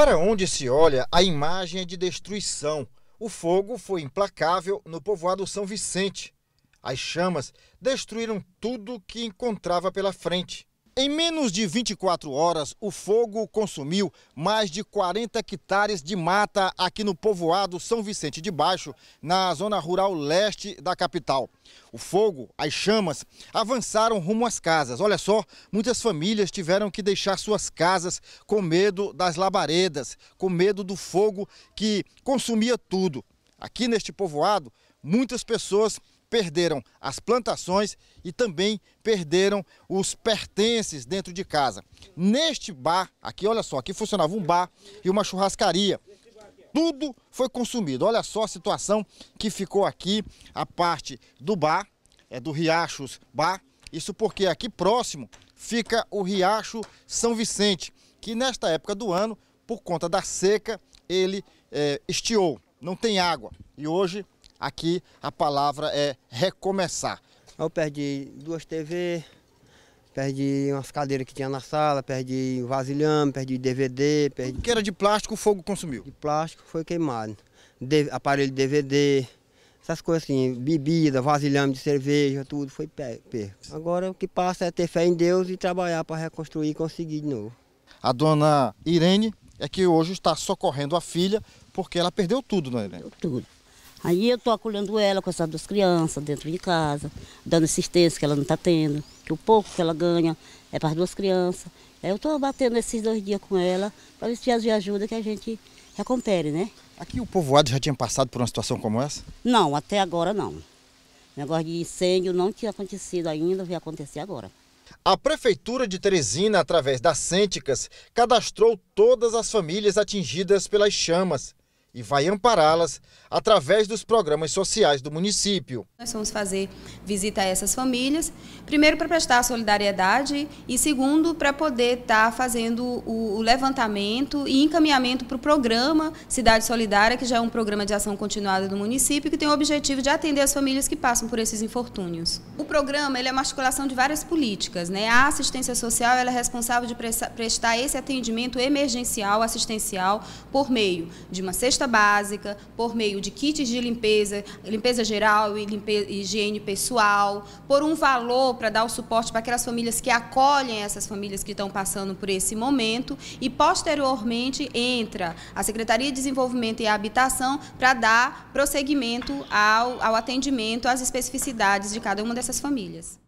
Para onde se olha, a imagem é de destruição. O fogo foi implacável no povoado São Vicente. As chamas destruíram tudo que encontrava pela frente. Em menos de 24 horas, o fogo consumiu mais de 40 hectares de mata aqui no povoado São Vicente de Baixo, na zona rural leste da capital. O fogo, as chamas, avançaram rumo às casas. Olha só, muitas famílias tiveram que deixar suas casas com medo das labaredas, com medo do fogo que consumia tudo. Aqui neste povoado, muitas pessoas perderam as plantações e também perderam os pertences dentro de casa. Neste bar, aqui olha só, aqui funcionava um bar e uma churrascaria. Tudo foi consumido. Olha só a situação que ficou aqui, a parte do bar, é do Riachos Bar. Isso porque aqui próximo fica o Riacho São Vicente, que nesta época do ano, por conta da seca, ele é, estiou, não tem água. E hoje aqui a palavra é recomeçar. Eu perdi duas TV, perdi umas cadeiras que tinha na sala, perdi vasilhame, perdi DVD, perdi... Tudo que era de plástico, o fogo consumiu? De plástico foi queimado. De... Aparelho DVD, essas coisas assim, bebida, vasilhame de cerveja, tudo foi perco. Agora o que passa é ter fé em Deus e trabalhar para reconstruir e conseguir de novo. A dona Irene é que hoje está socorrendo a filha porque ela perdeu tudo, dona Irene? Tudo. Aí eu estou acolhendo ela com essas duas crianças dentro de casa, dando assistência que ela não está tendo, que o pouco que ela ganha é para as duas crianças. Aí eu estou batendo esses dois dias com ela para ver se as ajuda que a gente recompere, né? Aqui o povoado já tinha passado por uma situação como essa? Não, até agora não. Negócio de incêndio não tinha acontecido ainda, vai acontecer agora. A Prefeitura de Teresina, através das Cênticas, cadastrou todas as famílias atingidas pelas chamas e vai ampará-las através dos programas sociais do município. Nós vamos fazer visita a essas famílias, primeiro para prestar solidariedade e segundo para poder estar tá fazendo o levantamento e encaminhamento para o programa Cidade Solidária, que já é um programa de ação continuada do município que tem o objetivo de atender as famílias que passam por esses infortúnios. O programa ele é uma articulação de várias políticas, né? A assistência social ela é responsável de prestar esse atendimento emergencial assistencial por meio de uma cesta cesta básica, por meio de kits de limpeza, limpeza geral e limpeza, higiene pessoal, por um valor para dar o suporte para aquelas famílias que acolhem essas famílias que estão passando por esse momento e posteriormente entra a Secretaria de Desenvolvimento e Habitação para dar prosseguimento ao, ao atendimento às especificidades de cada uma dessas famílias.